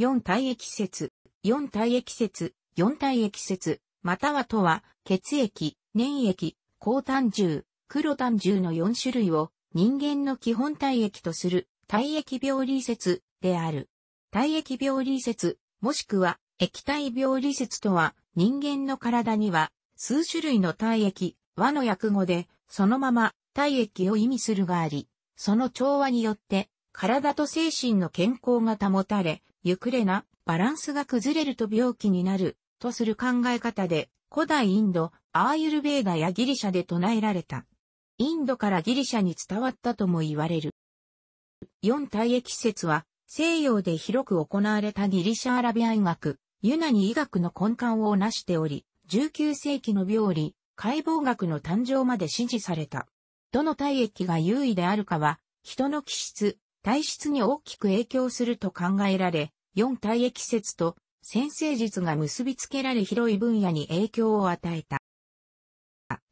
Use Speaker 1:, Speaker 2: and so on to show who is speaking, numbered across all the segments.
Speaker 1: 4体液説、4体液説、4体液説、またはとは、血液、粘液、高炭獣、黒炭獣の4種類を人間の基本体液とする体液病理説である。体液病理説、もしくは液体病理説とは、人間の体には数種類の体液、和の訳語で、そのまま体液を意味するがあり、その調和によって、体と精神の健康が保たれ、ゆくれな、バランスが崩れると病気になる、とする考え方で、古代インド、アーユルベーダやギリシャで唱えられた。インドからギリシャに伝わったとも言われる。四体液説は、西洋で広く行われたギリシャアラビア医学、ユナニ医学の根幹を成しており、19世紀の病理、解剖学の誕生まで支持された。どの体液が優位であるかは、人の気質、体質に大きく影響すると考えられ、四体液説と先生術が結びつけられ広い分野に影響を与えた。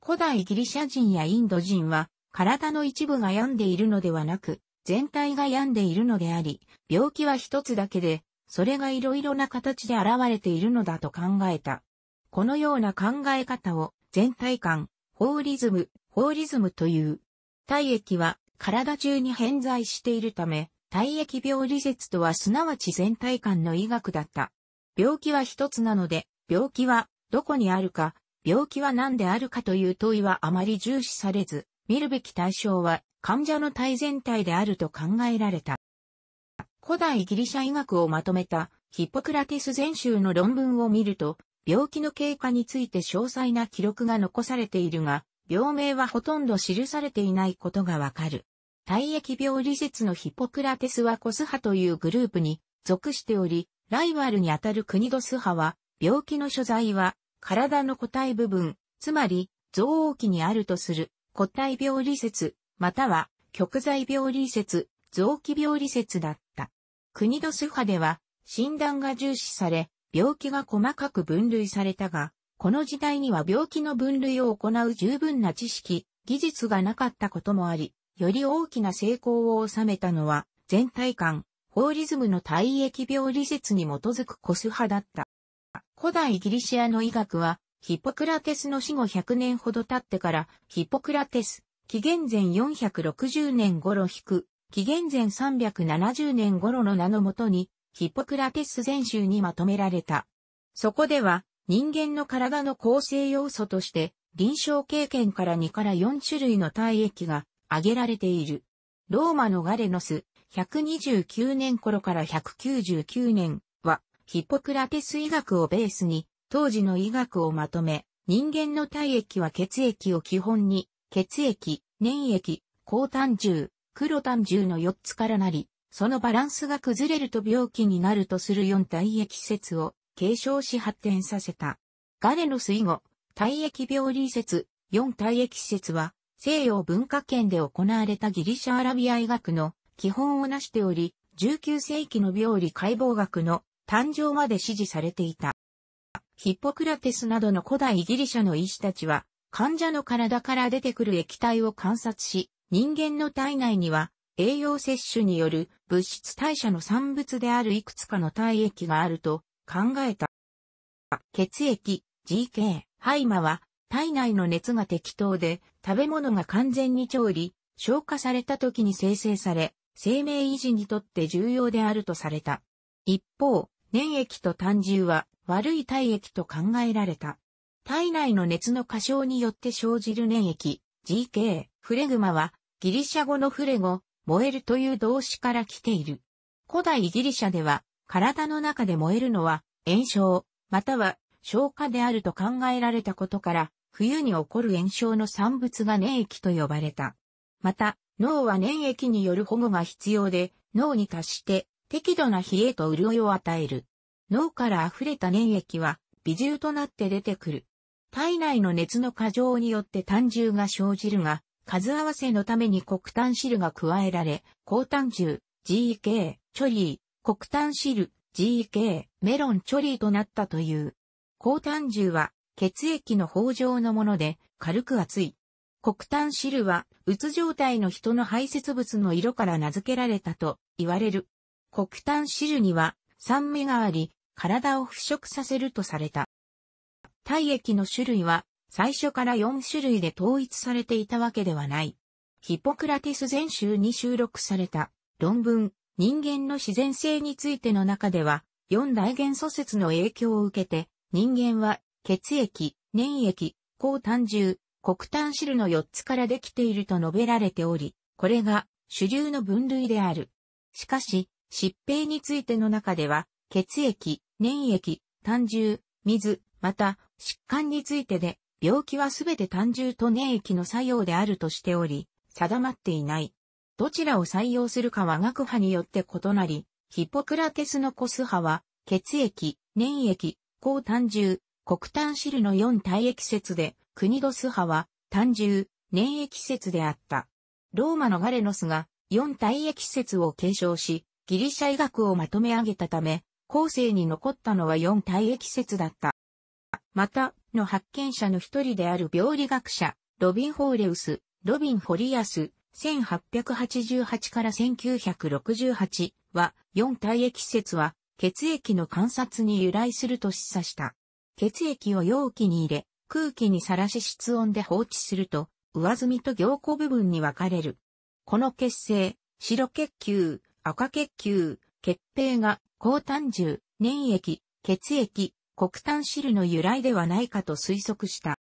Speaker 1: 古代ギリシャ人やインド人は、体の一部が病んでいるのではなく、全体が病んでいるのであり、病気は一つだけで、それがいろいろな形で現れているのだと考えた。このような考え方を全体感、ホーリズム、ホーリズムという。体液は体中に偏在しているため、体液病理説とはすなわち全体感の医学だった。病気は一つなので、病気はどこにあるか、病気は何であるかという問いはあまり重視されず、見るべき対象は患者の体全体であると考えられた。古代ギリシャ医学をまとめたヒポクラテス全集の論文を見ると、病気の経過について詳細な記録が残されているが、病名はほとんど記されていないことがわかる。体液病理説のヒポクラテスはコス派というグループに属しており、ライバルにあたるクニドス派は、病気の所在は、体の個体部分、つまり、増黄期にあるとする、個体病理説、または、極剤病理説、臓器病理説だった。クニドス派では、診断が重視され、病気が細かく分類されたが、この時代には病気の分類を行う十分な知識、技術がなかったこともあり、より大きな成功を収めたのは、全体感、ホーリズムの体液病理説に基づくコス派だった。古代ギリシアの医学は、ヒポクラテスの死後100年ほど経ってから、ヒポクラテス、紀元前460年頃引く、紀元前370年頃の名のもとに、ヒポクラテス全集にまとめられた。そこでは、人間の体の構成要素として、臨床経験から2から4種類の体液が挙げられている。ローマのガレノス、129年頃から199年は、ヒポクラテス医学をベースに、当時の医学をまとめ、人間の体液は血液を基本に、血液、粘液、高炭重、黒炭重の4つからなり、そのバランスが崩れると病気になるとする4体液説を継承し発展させた。ガレの水後、体液病理説、4体液施設は、西洋文化圏で行われたギリシャアラビア医学の基本をなしており、19世紀の病理解剖学の誕生まで支持されていた。ヒッポクラテスなどの古代ギリシャの医師たちは、患者の体から出てくる液体を観察し、人間の体内には栄養摂取による物質代謝の産物であるいくつかの体液があると考えた。血液、GK、ハイマは、体内の熱が適当で、食べ物が完全に調理、消化された時に生成され、生命維持にとって重要であるとされた。一方、粘液と胆汁は悪い体液と考えられた。体内の熱の過小によって生じる粘液、GK、フレグマは、ギリシャ語のフレゴ、燃えるという動詞から来ている。古代ギリシャでは、体の中で燃えるのは炎症、または消化であると考えられたことから、冬に起こる炎症の産物が粘液と呼ばれた。また、脳は粘液による保護が必要で、脳に達して適度な冷えと潤いを与える。脳から溢れた粘液は微重となって出てくる。体内の熱の過剰によって単重が生じるが、数合わせのために黒炭汁が加えられ、高炭重、GK、チョリー、黒炭汁、GK、メロンチョリーとなったという。高炭重は血液の包状のもので軽く熱い。黒炭汁は、うつ状態の人の排泄物の色から名付けられたと言われる。黒炭汁には酸味があり、体を腐食させるとされた。体液の種類は最初から4種類で統一されていたわけではない。ヒポクラティス全集に収録された論文人間の自然性についての中では、四大元素説の影響を受けて、人間は血液、粘液、高単汁、黒単汁の四つからできていると述べられており、これが主流の分類である。しかし、疾病についての中では、血液、粘液、単汁、水、また、疾患についてで、病気はすべて単汁と粘液の作用であるとしており、定まっていない。どちらを採用するかは学派によって異なり、ヒポクラテスのコス派は、血液、粘液、高単汁、黒炭汁の4体液説で、クニドス派は、単汁、粘液説であった。ローマのガレノスが、4体液説を継承し、ギリシャ医学をまとめ上げたため、後世に残ったのは4体液説だった。また、の発見者の一人である病理学者、ロビン・ホーレウス、ロビン・ホリアス、1888から1968は、4体液説は、血液の観察に由来すると示唆した。血液を容器に入れ、空気にさらし室温で放置すると、上積みと凝固部分に分かれる。この血清、白血球、赤血球、血平が、高炭汁、粘液、血液、黒炭汁の由来ではないかと推測した。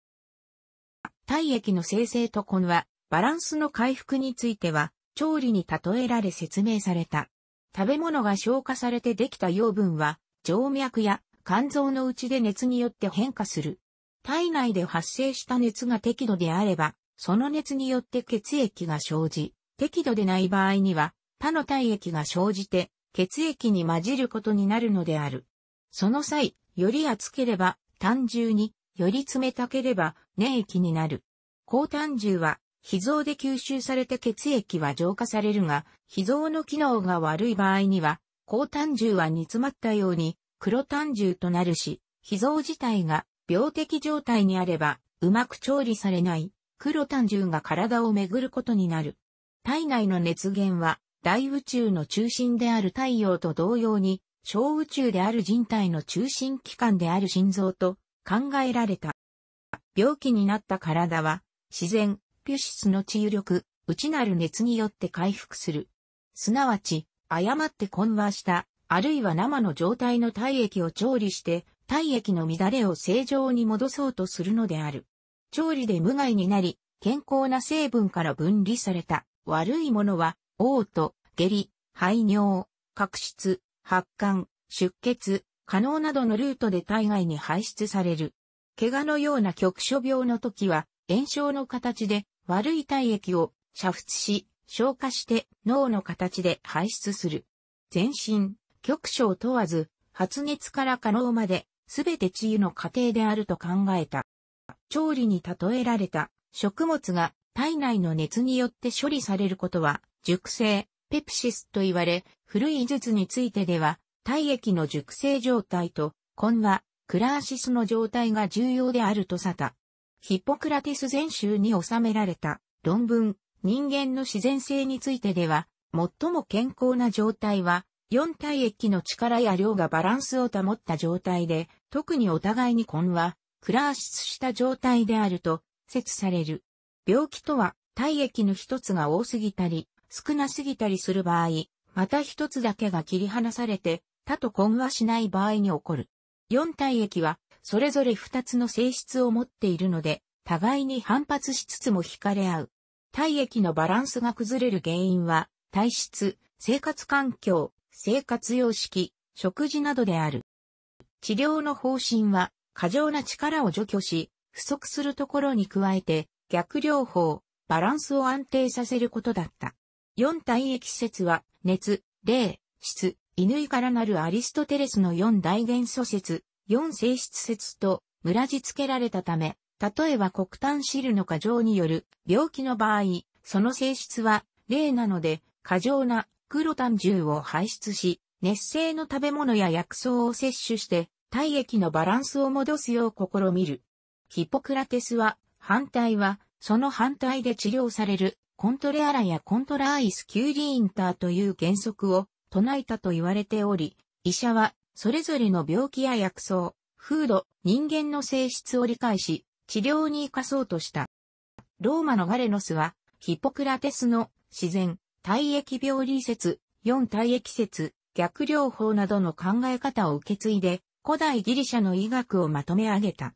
Speaker 1: 体液の生成と根は、バランスの回復については、調理に例えられ説明された。食べ物が消化されてできた養分は、静脈や肝臓の内で熱によって変化する。体内で発生した熱が適度であれば、その熱によって血液が生じ、適度でない場合には、他の体液が生じて、血液に混じることになるのである。その際、より熱ければ、単純に、より冷たければ、粘液になる。高単重は、脾臓で吸収されて血液は浄化されるが、脾臓の機能が悪い場合には、高胆汁は煮詰まったように黒胆汁となるし、脾臓自体が病的状態にあれば、うまく調理されない黒胆汁が体を巡ることになる。体内の熱源は大宇宙の中心である太陽と同様に、小宇宙である人体の中心器官である心臓と考えられた。病気になった体は自然、ピュシスの治癒力、内なる熱によって回復する。すなわち、誤って混和した、あるいは生の状態の体液を調理して、体液の乱れを正常に戻そうとするのである。調理で無害になり、健康な成分から分離された悪いものは、嘔吐、下痢、排尿、角質、発汗、出血、可能などのルートで体外に排出される。怪我のような局所病の時は、炎症の形で悪い体液を煮沸し、消化して脳の形で排出する。全身、局所を問わず、発熱から可能まで、すべて治癒の過程であると考えた。調理に例えられた食物が体内の熱によって処理されることは、熟成、ペプシスと言われ、古い術についてでは、体液の熟成状態と、混和、クラーシスの状態が重要であるとさた。ヒポクラテス全集に収められた論文、人間の自然性についてでは、最も健康な状態は、4体液の力や量がバランスを保った状態で、特にお互いに混和、クラーシスした状態であると説される。病気とは、体液の一つが多すぎたり、少なすぎたりする場合、また一つだけが切り離されて、他と混和しない場合に起こる。4体液は、それぞれ二つの性質を持っているので、互いに反発しつつも惹かれ合う。体液のバランスが崩れる原因は、体質、生活環境、生活様式、食事などである。治療の方針は、過剰な力を除去し、不足するところに加えて、逆療法、バランスを安定させることだった。四体液説は、熱、霊、質、乾からなるアリストテレスの四大元素説、4性質説と村じ付けられたため、例えば黒炭汁の過剰による病気の場合、その性質は例なので過剰な黒炭汁を排出し、熱性の食べ物や薬草を摂取して体液のバランスを戻すよう試みる。ヒポクラテスは、反対は、その反対で治療される、コントレアラやコントラアイスキューリーンターという原則を唱えたと言われており、医者はそれぞれの病気や薬草、風土、人間の性質を理解し、治療に生かそうとした。ローマのガレノスは、ヒポクラテスの自然、体液病理説、四体液説、逆療法などの考え方を受け継いで、古代ギリシャの医学をまとめ上げた。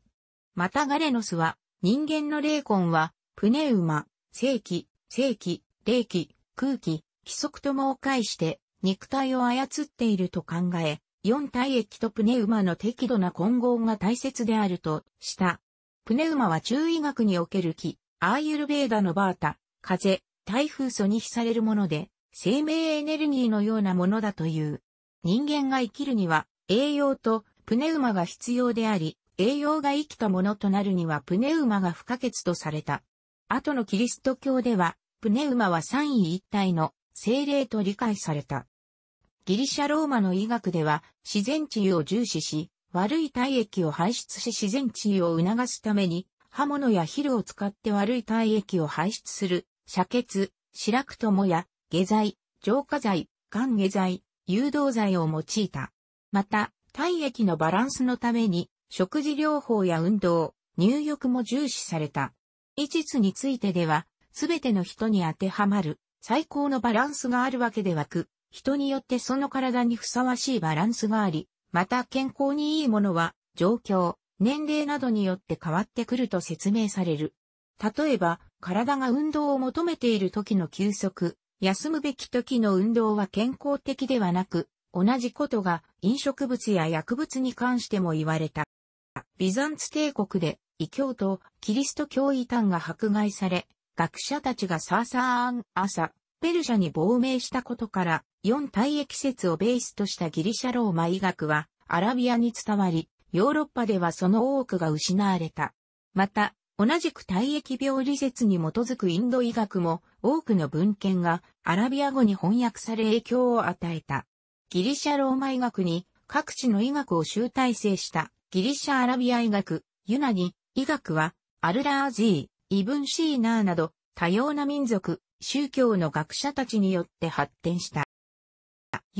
Speaker 1: またガレノスは、人間の霊魂は、プネウマ、正気、正気、霊気、空気、規則ともを介して、肉体を操っていると考え、4体液とプネウマの適度な混合が大切であるとした。プネウマは中医学における気、アーユルベーダのバータ、風、台風素に比されるもので、生命エネルギーのようなものだという。人間が生きるには、栄養とプネウマが必要であり、栄養が生きたものとなるにはプネウマが不可欠とされた。後のキリスト教では、プネウマは三位一体の精霊と理解された。ギリシャローマの医学では自然治癒を重視し、悪い体液を排出し自然治癒を促すために、刃物やヒルを使って悪い体液を排出する、遮血、白くともや、下剤、浄化剤、肝下剤、誘導剤を用いた。また、体液のバランスのために、食事療法や運動、入浴も重視された。医術についてでは、すべての人に当てはまる、最高のバランスがあるわけではく、人によってその体にふさわしいバランスがあり、また健康にいいものは、状況、年齢などによって変わってくると説明される。例えば、体が運動を求めている時の休息、休むべき時の運動は健康的ではなく、同じことが飲食物や薬物に関しても言われた。ビザンツ帝国で異教とキリスト教異端が迫害され、学者たちがサーサーアン、朝、ペルシャに亡命したことから、4体液説をベースとしたギリシャローマ医学はアラビアに伝わり、ヨーロッパではその多くが失われた。また、同じく体液病理説に基づくインド医学も多くの文献がアラビア語に翻訳され影響を与えた。ギリシャローマ医学に各地の医学を集大成したギリシャアラビア医学、ユナニ、医学はアルラージー、イブンシーナーなど多様な民族、宗教の学者たちによって発展した。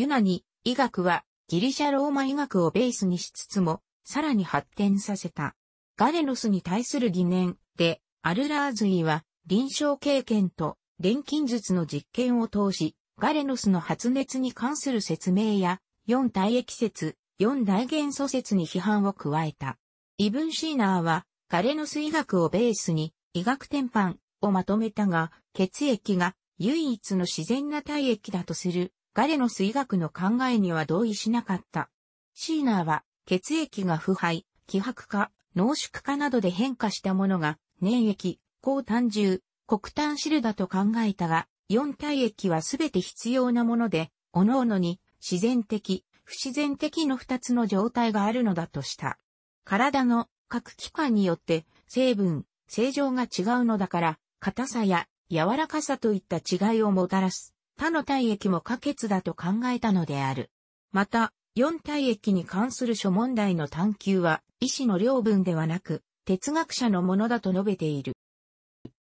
Speaker 1: ユナニ医学はギリシャローマ医学をベースにしつつも、さらに発展させた。ガレノスに対する疑念で、アルラーズイは臨床経験と錬金術の実験を通し、ガレノスの発熱に関する説明や、四体液説、四大元素説に批判を加えた。イブンシーナーは、ガレノス医学をベースに、医学転換をまとめたが、血液が唯一の自然な体液だとするガレノス医学の考えには同意しなかった。シーナーは、血液が腐敗、希薄化、濃縮化などで変化したものが、粘液、高炭獣、黒炭汁だと考えたが、四体液はすべて必要なもので、各々に自然的、不自然的の二つの状態があるのだとした。体の各器官によって成分、正常が違うのだから、硬さや柔らかさといった違いをもたらす。他の体液も可決だと考えたのである。また、四体液に関する諸問題の探求は、医師の領分ではなく、哲学者のものだと述べている。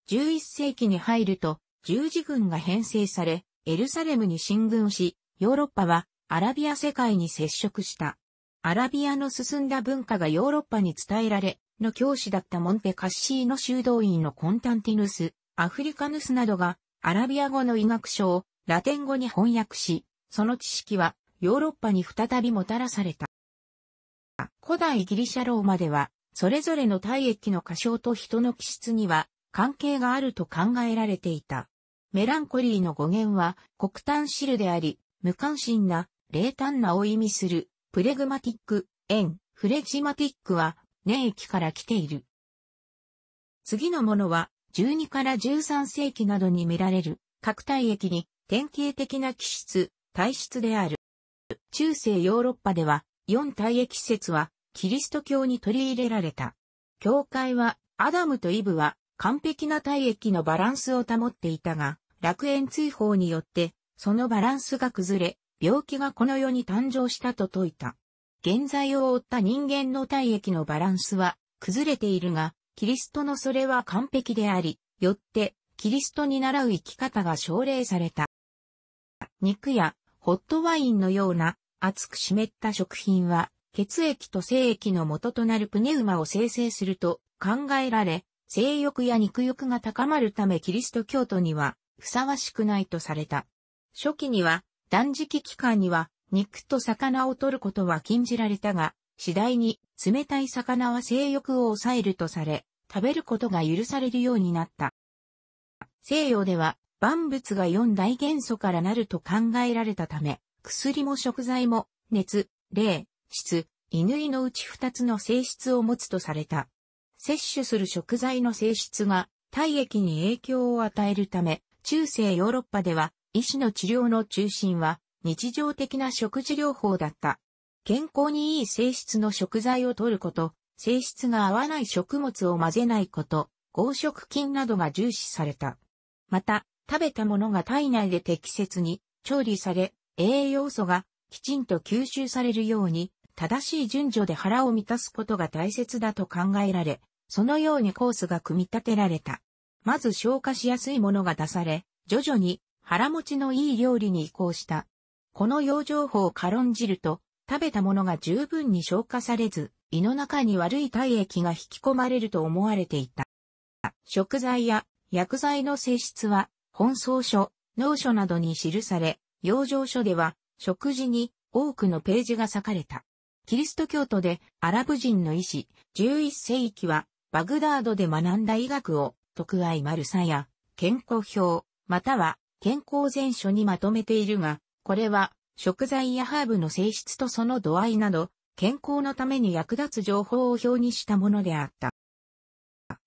Speaker 1: 11世紀に入ると、十字軍が編成され、エルサレムに進軍し、ヨーロッパはアラビア世界に接触した。アラビアの進んだ文化がヨーロッパに伝えられ、の教師だったモンペカッシーの修道院のコンタンティヌス、アフリカヌスなどがアラビア語の医学書をラテン語に翻訳し、その知識はヨーロッパに再びもたらされた。古代ギリシャローマでは、それぞれの体液の過小と人の気質には関係があると考えられていた。メランコリーの語源は黒炭汁であり、無関心な、冷淡なを意味する、プレグマティック、円、フレジマティックは、粘液から来ている。次のものは、12から13世紀などに見られる、核体液に典型的な気質、体質である。中世ヨーロッパでは、四体液説は、キリスト教に取り入れられた。教会は、アダムとイブは、完璧な体液のバランスを保っていたが、楽園追放によって、そのバランスが崩れ、病気がこの世に誕生したと説いた。現在を負った人間の体液のバランスは、崩れているが、キリストのそれは完璧であり、よって、キリストに習う生き方が奨励された。肉やホットワインのような熱く湿った食品は血液と精液の元となるプネウマを生成すると考えられ、性欲や肉欲が高まるためキリスト教徒にはふさわしくないとされた。初期には断食期間には肉と魚を取ることは禁じられたが、次第に冷たい魚は性欲を抑えるとされ、食べることが許されるようになった。西洋では万物が四大元素からなると考えられたため、薬も食材も、熱、霊、質、乾のうち二つの性質を持つとされた。摂取する食材の性質が体液に影響を与えるため、中世ヨーロッパでは医師の治療の中心は日常的な食事療法だった。健康にいい性質の食材を摂ること、性質が合わない食物を混ぜないこと、合食菌などが重視された。また、食べたものが体内で適切に調理され、栄養素がきちんと吸収されるように、正しい順序で腹を満たすことが大切だと考えられ、そのようにコースが組み立てられた。まず消化しやすいものが出され、徐々に腹持ちのいい料理に移行した。この養生法を軽んじると、食べたものが十分に消化されず、胃の中に悪い体液が引き込まれると思われていた。食材や薬剤の性質は本草書、農書などに記され、養生書では、食事に多くのページが割かれた。キリスト教徒でアラブ人の医師、11世紀は、バグダードで学んだ医学を、徳愛丸さや、健康表、または、健康全書にまとめているが、これは、食材やハーブの性質とその度合いなど、健康のために役立つ情報を表にしたものであった。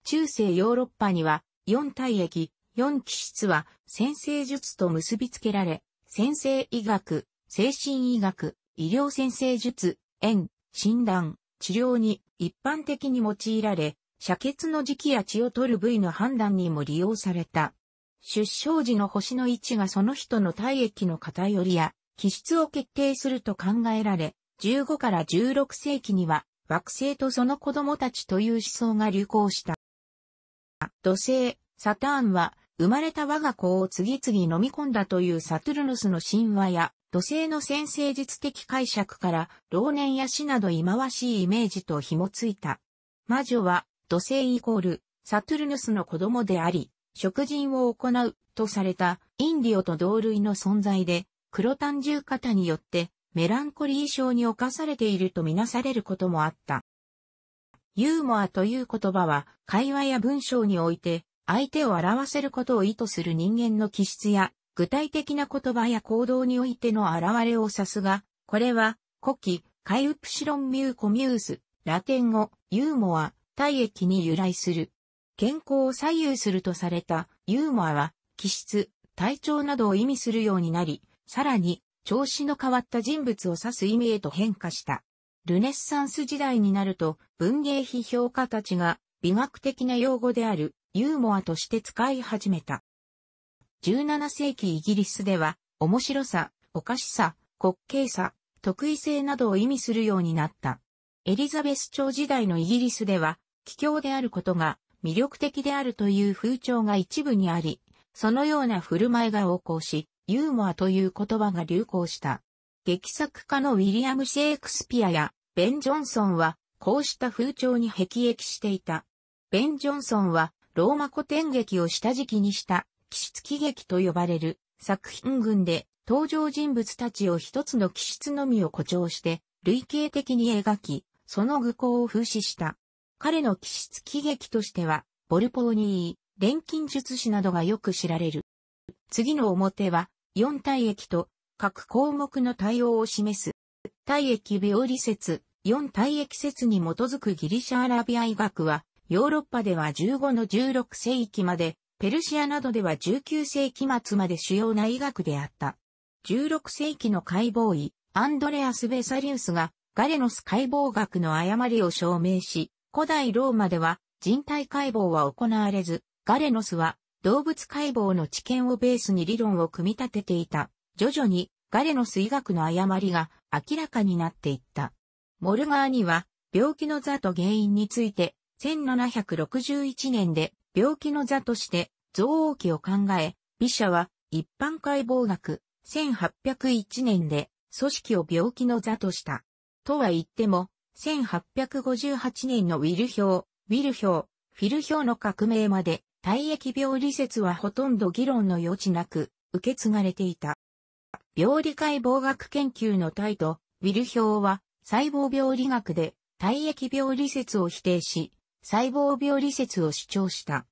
Speaker 1: 中世ヨーロッパには、四体液、四気質は、先生術と結びつけられ、先生医学、精神医学、医療先生術、縁、診断、治療に一般的に用いられ、射血の時期や血を取る部位の判断にも利用された。出生時の星の位置がその人の体液の偏りや気質を決定すると考えられ、15から16世紀には惑星とその子供たちという思想が流行した。土星、サターンは生まれた我が子を次々飲み込んだというサトゥルヌスの神話や、土星の先生術的解釈から、老年や死など忌まわしいイメージと紐ついた。魔女は、土星イコール、サトゥルヌスの子供であり、食人を行う、とされた、インディオと同類の存在で、黒単獣型によって、メランコリー症に侵されているとみなされることもあった。ユーモアという言葉は、会話や文章において、相手を表せることを意図する人間の気質や、具体的な言葉や行動においての現れを指すが、これは、古希、カイウプシロンミューコミュース、ラテン語、ユーモア、体液に由来する。健康を左右するとされたユーモアは、気質、体調などを意味するようになり、さらに、調子の変わった人物を指す意味へと変化した。ルネッサンス時代になると、文芸批評家たちが、美学的な用語である、ユーモアとして使い始めた。17世紀イギリスでは、面白さ、おかしさ、滑稽さ、得意性などを意味するようになった。エリザベス朝時代のイギリスでは、奇境であることが魅力的であるという風潮が一部にあり、そのような振る舞いが横行し、ユーモアという言葉が流行した。劇作家のウィリアム・シェイクスピアやベン・ジョンソンは、こうした風潮に辟易していた。ベン・ジョンソンは、ローマ古典劇を下敷きにした騎士喜劇と呼ばれる作品群で登場人物たちを一つの気質のみを誇張して類型的に描き、その愚行を風刺した。彼の気質喜劇としては、ボルポーニー、錬金術師などがよく知られる。次の表は、四体液と各項目の対応を示す。体液病理説、四体液説に基づくギリシャアラビア医学は、ヨーロッパでは15の16世紀まで、ペルシアなどでは19世紀末まで主要な医学であった。16世紀の解剖医、アンドレアス・ベサリウスが、ガレノス解剖学の誤りを証明し、古代ローマでは人体解剖は行われず、ガレノスは動物解剖の知見をベースに理論を組み立てていた。徐々にガレノス医学の誤りが明らかになっていった。モルガーには病気の座と原因について1761年で病気の座として増王期を考え、美社は一般解剖学、1801年で組織を病気の座とした。とは言っても、1858年のウィル表、ウィル表、フィル表の革命まで、体液病理説はほとんど議論の余地なく、受け継がれていた。病理解剖学研究の態度、ウィル表は、細胞病理学で、体液病理説を否定し、細胞病理説を主張した。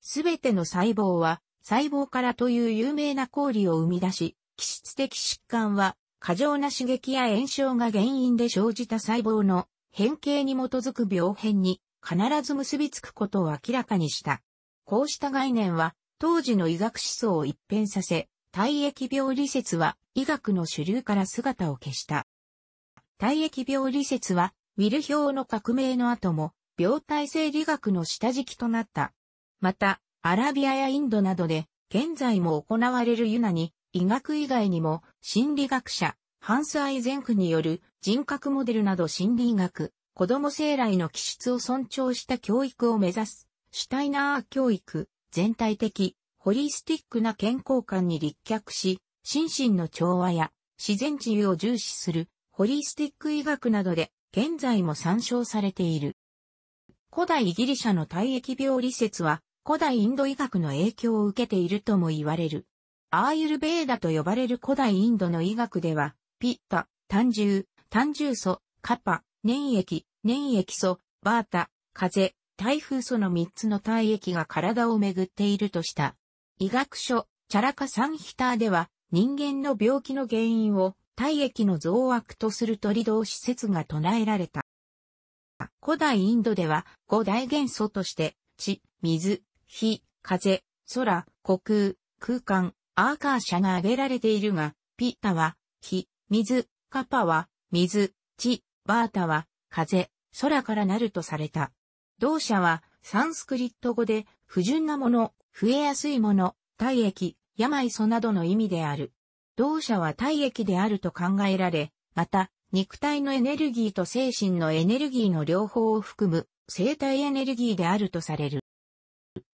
Speaker 1: すべての細胞は細胞からという有名な氷を生み出し、気質的疾患は過剰な刺激や炎症が原因で生じた細胞の変形に基づく病変に必ず結びつくことを明らかにした。こうした概念は当時の医学思想を一変させ、体液病理説は医学の主流から姿を消した。体液病理説はウィル表の革命の後も病態生理学の下敷きとなった。また、アラビアやインドなどで、現在も行われるユナに、医学以外にも、心理学者、ハンス・アイゼンクによる人格モデルなど心理学、子供生来の気質を尊重した教育を目指す、シュタイナー教育、全体的、ホリスティックな健康観に立脚し、心身の調和や自然治癒を重視する、ホリスティック医学などで現在も参照されている。古代ギリシャの体液病理説は、古代インド医学の影響を受けているとも言われる。アーユルベーダと呼ばれる古代インドの医学では、ピッタ、単獣、単獣素、カパ、粘液、粘液素、バータ、風、台風素の3つの体液が体を巡っているとした。医学書、チャラカサンヒターでは、人間の病気の原因を体液の増悪とするトリドー施設が唱えられた。古代インドでは五大元素として、地、水、火、風、空、虚空、空間、アーカーシャが挙げられているが、ピッタは、火、水、カパは、水、地、バータは、風、空からなるとされた。同社は、サンスクリット語で、不純なもの、増えやすいもの、体液、病素などの意味である。同社は体液であると考えられ、また、肉体のエネルギーと精神のエネルギーの両方を含む生体エネルギーであるとされる。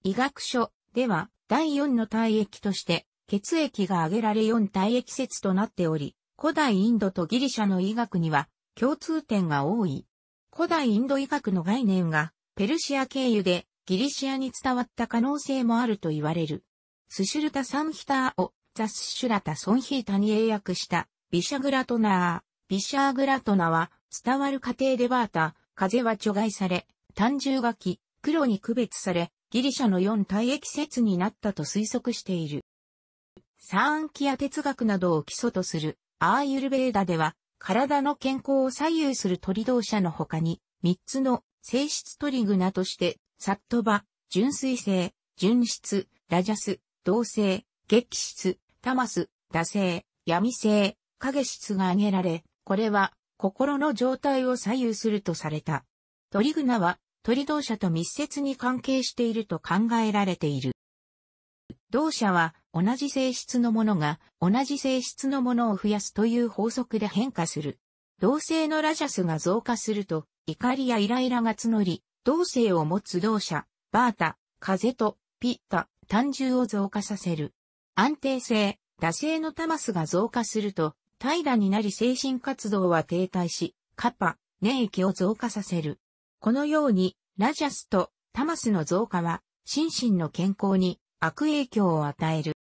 Speaker 1: 医学書では第4の体液として血液が挙げられ4体液説となっており、古代インドとギリシャの医学には共通点が多い。古代インド医学の概念がペルシア経由でギリシアに伝わった可能性もあると言われる。スシュルタ・サンヒターをザスシュラタ・ソンヒータに英訳したビシャグラトナー。ビシャーグラトナは、伝わる過程でバータ、風は除外され、単純がき、黒に区別され、ギリシャの四体液説になったと推測している。サーンキア哲学などを基礎とするアーユルベーダでは、体の健康を左右する鳥同社の他に、三つの性質トリグナとして、サットバ、純粋性、純質、ラジャス、同性、激質、タマス、惰性、闇性、影質が挙げられ、これは心の状態を左右するとされた。トリグナは鳥同社と密接に関係していると考えられている。同社は同じ性質のものが同じ性質のものを増やすという法則で変化する。同性のラジャスが増加すると怒りやイライラが募り、同性を持つ同社、バータ、風とピッタ、単獣を増加させる。安定性、惰性のタマスが増加すると怠惰になり精神活動は停滞し、カパ、粘液を増加させる。このように、ラジャスとタマスの増加は、心身の健康に悪影響を与える。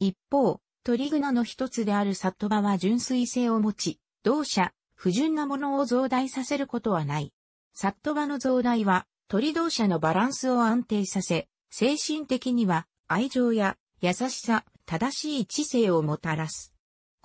Speaker 1: 一方、トリグナの一つであるサットバは純粋性を持ち、同社、不純なものを増大させることはない。サットバの増大は、鳥同社のバランスを安定させ、精神的には愛情や優しさ、正しい知性をもたらす。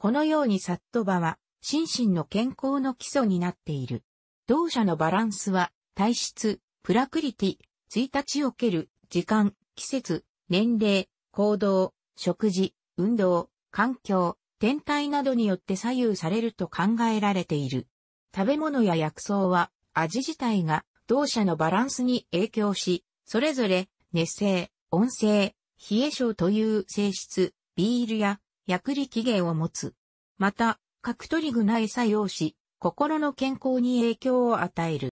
Speaker 1: このようにサットバは、心身の健康の基礎になっている。同社のバランスは、体質、プラクリティ、1日おける、時間、季節、年齢、行動、食事、運動、環境、天体などによって左右されると考えられている。食べ物や薬草は、味自体が、同社のバランスに影響し、それぞれ、熱性、温性、冷え症という性質、ビールや薬理起源を持つ。また、核トリグ内作用し、心の健康に影響を与える。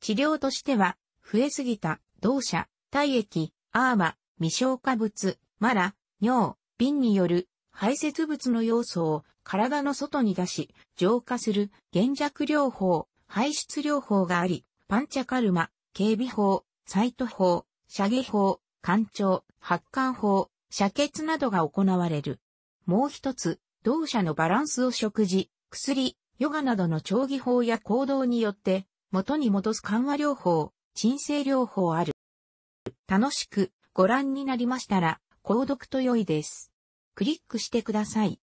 Speaker 1: 治療としては、増えすぎた、動作、体液、アーマ、未消化物、マラ、尿、瓶による排泄物の要素を体の外に出し、浄化する減弱療法、排出療法があり、パンチャカルマ、警備法、サイト法、射撃法、艦長、発汗法、射血などが行われる。もう一つ、同社のバランスを食事、薬、ヨガなどの調理法や行動によって、元に戻す緩和療法、鎮静療法ある。楽しくご覧になりましたら、購読と良いです。クリックしてください。